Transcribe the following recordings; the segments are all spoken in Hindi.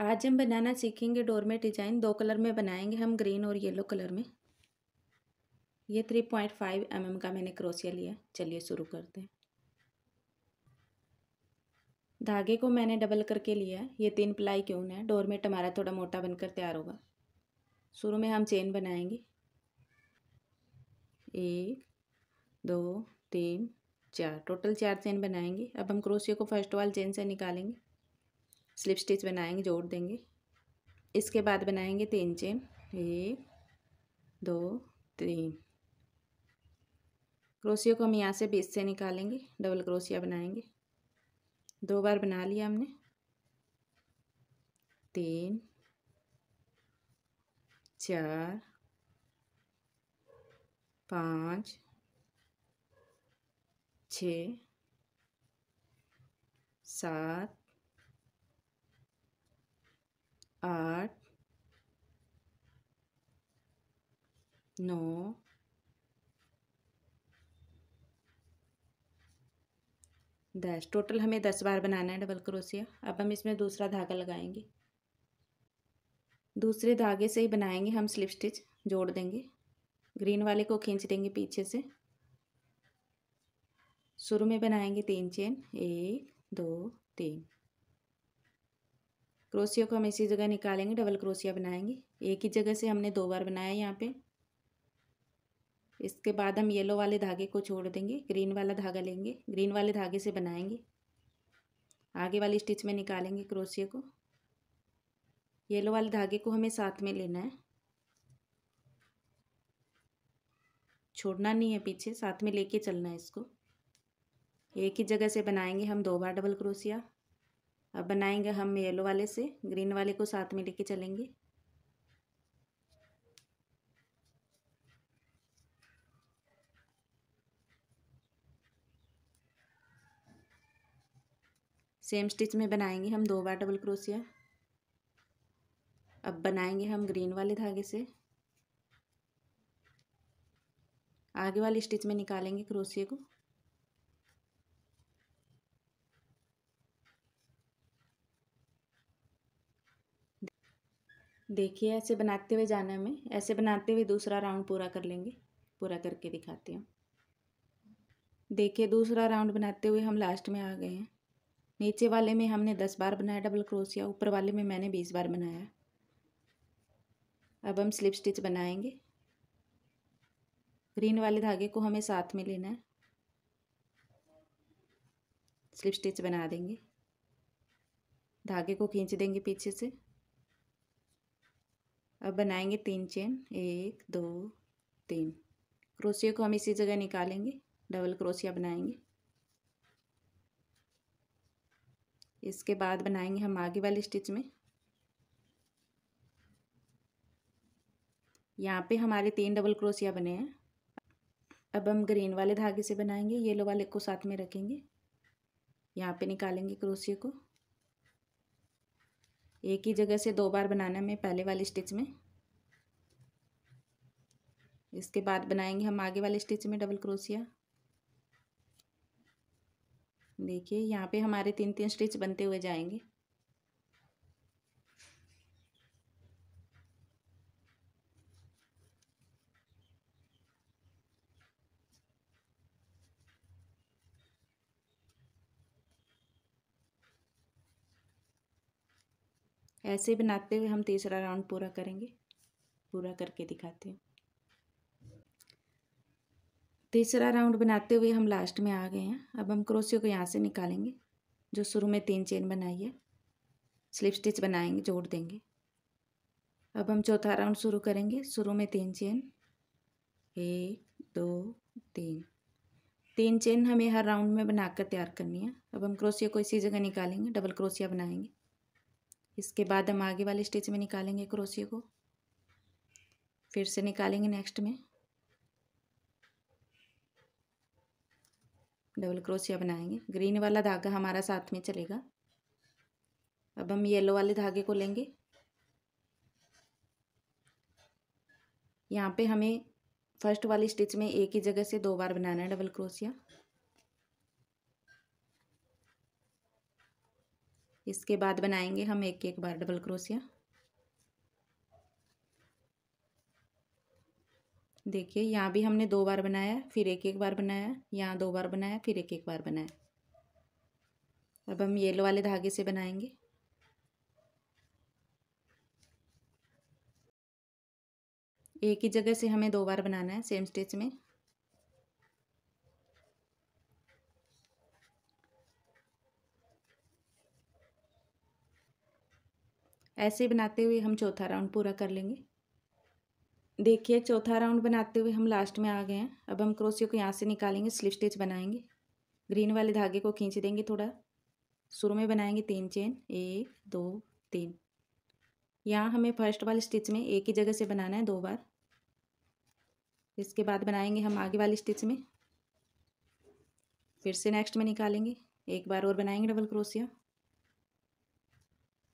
आज हम बनाना सीखेंगे डोरमेट डिजाइन दो कलर में बनाएंगे हम ग्रीन और येलो कलर में ये three point five M M का मैंने क्रोसिया लिया चलिए शुरू करते हैं धागे को मैंने डबल करके लिया है ये तीन प्लाई क्यों है डोरमेट हमारा थोड़ा मोटा बनकर तैयार होगा शुरू में हम चेन बनाएंगे एक दो तीन चार टोटल चार चेन बनाएंगे अब हम क्रोशिया को फर्स्ट वाल चेन से निकालेंगे स्लिप स्टिच बनाएंगे जोड़ देंगे इसके बाद बनाएंगे तीन चेन एक दो तीन क्रोसियों को हम यहाँ से बीस से निकालेंगे डबल क्रोसिया बनाएंगे दो बार बना लिया हमने तीन चार पाँच छ सात आठ नौ दस टोटल हमें दस बार बनाना है डबल क्रोशिया अब हम इसमें दूसरा धागा लगाएंगे दूसरे धागे से ही बनाएंगे हम स्लिप स्टिच जोड़ देंगे ग्रीन वाले को खींच देंगे पीछे से शुरू में बनाएंगे तीन चेन एक दो तीन क्रोशिया को हम इसी जगह निकालेंगे डबल क्रोशिया बनाएंगे एक ही जगह से हमने दो बार बनाया यहाँ पे इसके बाद हम येलो वाले धागे को छोड़ देंगे ग्रीन वाला धागा लेंगे ग्रीन वाले धागे से बनाएंगे आगे वाली स्टिच में निकालेंगे क्रोशिया को येलो वाले धागे को हमें साथ में लेना है छोड़ना नहीं है पीछे साथ में लेके चलना है इसको एक ही जगह से बनाएंगे हम दो बार डबल क्रोशिया अब बनाएंगे हम येलो वाले से ग्रीन वाले को साथ में लेके चलेंगे सेम स्टिच में बनाएंगे हम दो बार डबल क्रोशिया अब बनाएंगे हम ग्रीन वाले धागे से आगे वाले स्टिच में निकालेंगे क्रोशिया को देखिए ऐसे बनाते हुए जाना हमें ऐसे बनाते हुए दूसरा राउंड पूरा कर लेंगे पूरा करके दिखाती हूँ देखिए दूसरा राउंड बनाते हुए हम लास्ट में आ गए हैं नीचे वाले में हमने दस बार बनाया डबल क्रोशिया ऊपर वाले में मैंने बीस बार बनाया अब हम स्लिप स्टिच बनाएंगे ग्रीन वाले धागे को हमें साथ में लेना है स्लिप स्टिच बना देंगे धागे को खींच देंगे पीछे से अब बनाएंगे तीन चेन एक दो तीन क्रोसिया को हम इसी जगह निकालेंगे डबल क्रोसिया बनाएंगे इसके बाद बनाएंगे हम आगे वाले स्टिच में यहाँ पे हमारे तीन डबल क्रोसिया बने हैं अब हम ग्रीन वाले धागे से बनाएंगे येलो वाले को साथ में रखेंगे यहाँ पे निकालेंगे क्रोसिया को एक ही जगह से दो बार बनाना मैं पहले वाले स्टिच में इसके बाद बनाएंगे हम आगे वाले स्टिच में डबल क्रोशिया देखिए यहाँ पे हमारे तीन तीन स्टिच बनते हुए जाएंगे ऐसे बनाते हुए हम तीसरा राउंड पूरा करेंगे पूरा करके दिखाते हैं तीसरा राउंड बनाते हुए हम लास्ट में आ गए हैं अब हम क्रोसियो को यहाँ से निकालेंगे जो शुरू में तीन चेन बनाई है स्लिप स्टिच बनाएंगे जोड़ देंगे अब हम चौथा राउंड शुरू करेंगे शुरू में तीन चेन एक दो तीन तीन चेन हमें हर राउंड में बनाकर तैयार करनी है अब हम क्रोसिया को इसी जगह निकालेंगे डबल क्रोसिया बनाएंगे इसके बाद हम आगे वाले स्टिच में निकालेंगे क्रोशिया को फिर से निकालेंगे नेक्स्ट में डबल क्रोशिया बनाएंगे ग्रीन वाला धागा हमारा साथ में चलेगा अब हम येलो वाले धागे को लेंगे यहाँ पे हमें फर्स्ट वाली स्टिच में एक ही जगह से दो बार बनाना है डबल क्रोशिया इसके बाद बनाएंगे हम एक एक बार डबल क्रोशिया देखिए यहाँ भी हमने दो बार बनाया फिर एक एक बार बनाया यहाँ दो बार बनाया फिर एक एक बार बनाया अब हम येलो वाले धागे से बनाएंगे एक ही जगह से हमें दो बार बनाना है सेम स्टिच में ऐसे बनाते हुए हम चौथा राउंड पूरा कर लेंगे देखिए चौथा राउंड बनाते हुए हम लास्ट में आ गए हैं अब हम क्रोसियो को यहाँ से निकालेंगे स्लिप स्टिच बनाएंगे ग्रीन वाले धागे को खींच देंगे थोड़ा शुरू में बनाएंगे तीन चेन एक दो तीन यहाँ हमें फर्स्ट वाले स्टिच में एक ही जगह से बनाना है दो बार इसके बाद बनाएंगे हम आगे वाले स्टिच में फिर से नेक्स्ट में निकालेंगे एक बार और बनाएंगे डबल क्रोसिया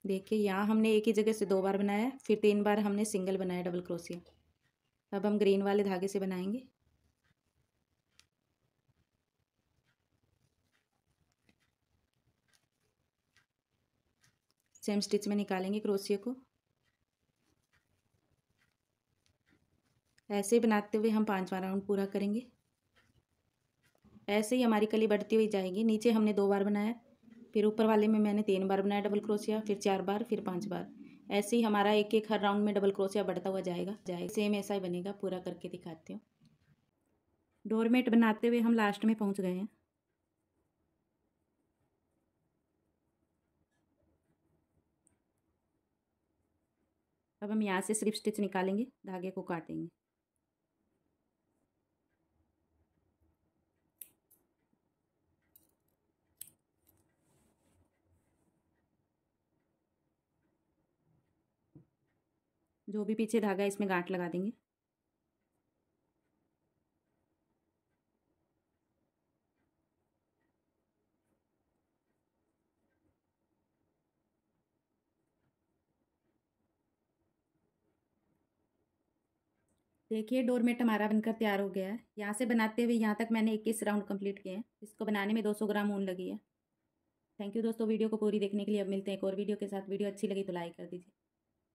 देखिए यहाँ हमने एक ही जगह से दो बार बनाया फिर तीन बार हमने सिंगल बनाया डबल क्रोशिया अब हम ग्रीन वाले धागे से बनाएंगे सेम स्टिच में निकालेंगे क्रोशिया को ऐसे बनाते हुए हम पांचवा राउंड पूरा करेंगे ऐसे ही हमारी कली बढ़ती हुई जाएगी नीचे हमने दो बार बनाया फिर ऊपर वाले में मैंने तीन बार बनाया डबल क्रोशिया फिर चार बार फिर पाँच बार ऐसे ही हमारा एक एक हर राउंड में डबल क्रोशिया बढ़ता हुआ जाएगा जाएगा सेम ऐसा ही बनेगा पूरा करके दिखाती हूँ डोरमेट बनाते हुए हम लास्ट में पहुँच गए हैं अब हम यहाँ से सिर्फ स्टिच निकालेंगे धागे को काटेंगे जो भी पीछे धागा है इसमें गांठ लगा देंगे देखिए डोरमेट हमारा बनकर तैयार हो गया है यहाँ से बनाते हुए यहाँ तक मैंने इक्कीस राउंड कंप्लीट किए हैं इसको बनाने में 200 ग्राम ऊन लगी है थैंक यू दोस्तों वीडियो को पूरी देखने के लिए अब मिलते हैं एक और वीडियो के साथ वीडियो अच्छी लगी तो लाइक कर दीजिए